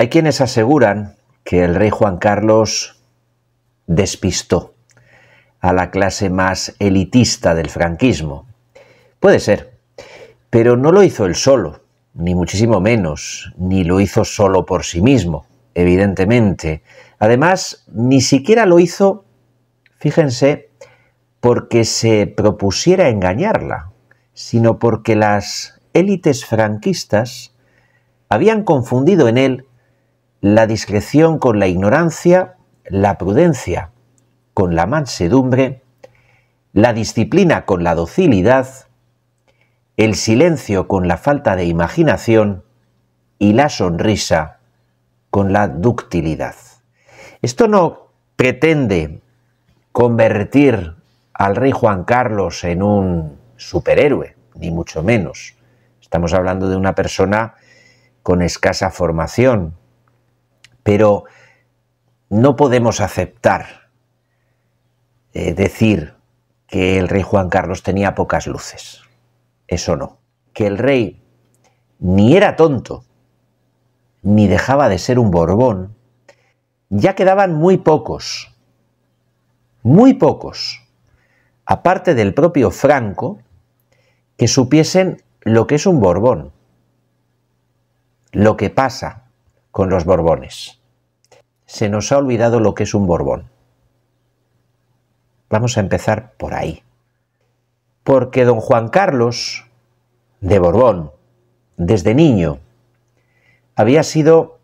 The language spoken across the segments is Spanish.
Hay quienes aseguran que el rey Juan Carlos despistó a la clase más elitista del franquismo. Puede ser, pero no lo hizo él solo, ni muchísimo menos, ni lo hizo solo por sí mismo, evidentemente. Además, ni siquiera lo hizo, fíjense, porque se propusiera engañarla, sino porque las élites franquistas habían confundido en él la discreción con la ignorancia, la prudencia con la mansedumbre, la disciplina con la docilidad, el silencio con la falta de imaginación y la sonrisa con la ductilidad. Esto no pretende convertir al rey Juan Carlos en un superhéroe, ni mucho menos. Estamos hablando de una persona con escasa formación, pero no podemos aceptar eh, decir que el rey Juan Carlos tenía pocas luces. Eso no. Que el rey ni era tonto, ni dejaba de ser un Borbón, ya quedaban muy pocos, muy pocos, aparte del propio Franco, que supiesen lo que es un Borbón, lo que pasa con los Borbones se nos ha olvidado lo que es un Borbón. Vamos a empezar por ahí. Porque don Juan Carlos de Borbón, desde niño, había sido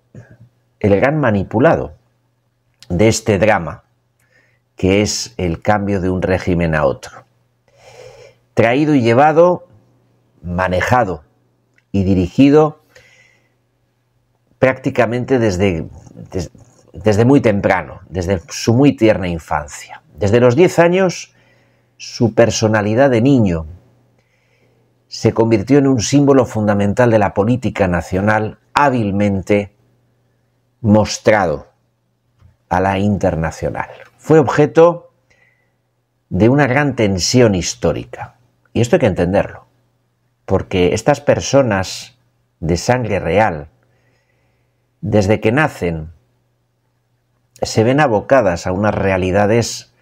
el gran manipulado de este drama, que es el cambio de un régimen a otro. Traído y llevado, manejado y dirigido prácticamente desde, desde muy temprano, desde su muy tierna infancia. Desde los 10 años, su personalidad de niño se convirtió en un símbolo fundamental de la política nacional hábilmente mostrado a la internacional. Fue objeto de una gran tensión histórica. Y esto hay que entenderlo, porque estas personas de sangre real, desde que nacen, se ven abocadas a unas realidades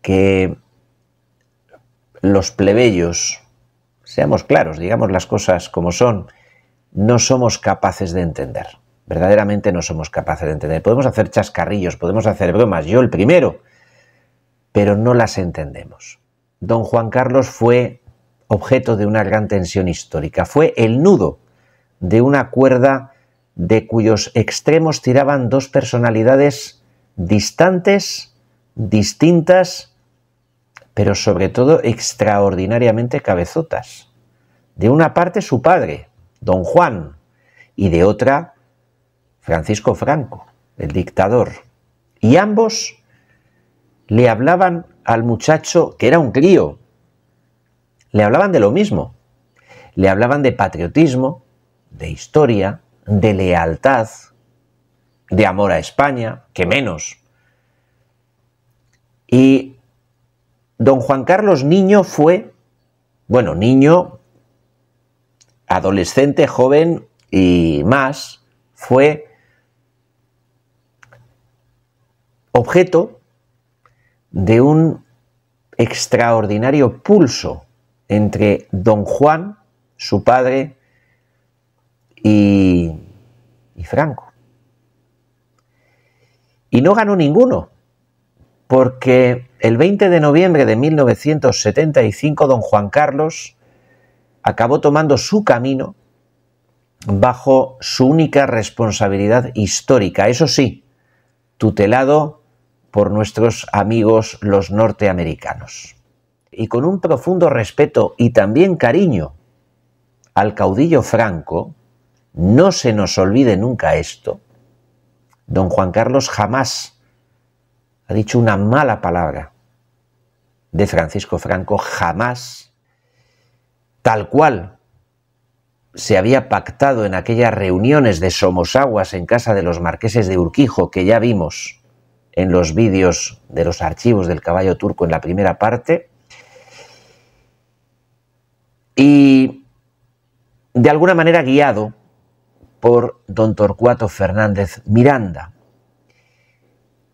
que los plebeyos, seamos claros, digamos las cosas como son, no somos capaces de entender. Verdaderamente no somos capaces de entender. Podemos hacer chascarrillos, podemos hacer bromas, yo el primero, pero no las entendemos. Don Juan Carlos fue objeto de una gran tensión histórica, fue el nudo de una cuerda de cuyos extremos tiraban dos personalidades distantes, distintas, pero sobre todo extraordinariamente cabezotas. De una parte su padre, don Juan, y de otra Francisco Franco, el dictador. Y ambos le hablaban al muchacho, que era un crío, le hablaban de lo mismo. Le hablaban de patriotismo, de historia, de lealtad, de amor a España, que menos. Y don Juan Carlos Niño fue, bueno, niño, adolescente, joven y más, fue objeto de un extraordinario pulso entre don Juan, su padre, y, Franco. Y no ganó ninguno, porque el 20 de noviembre de 1975 don Juan Carlos acabó tomando su camino bajo su única responsabilidad histórica, eso sí, tutelado por nuestros amigos los norteamericanos. Y con un profundo respeto y también cariño al caudillo Franco, no se nos olvide nunca esto, Don Juan Carlos jamás ha dicho una mala palabra de Francisco Franco, jamás, tal cual se había pactado en aquellas reuniones de Somosaguas en casa de los marqueses de Urquijo, que ya vimos en los vídeos de los archivos del caballo turco en la primera parte. Y de alguna manera guiado por don Torcuato Fernández Miranda,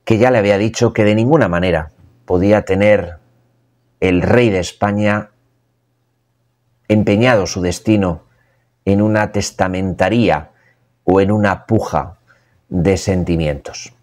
que ya le había dicho que de ninguna manera podía tener el rey de España empeñado su destino en una testamentaría o en una puja de sentimientos.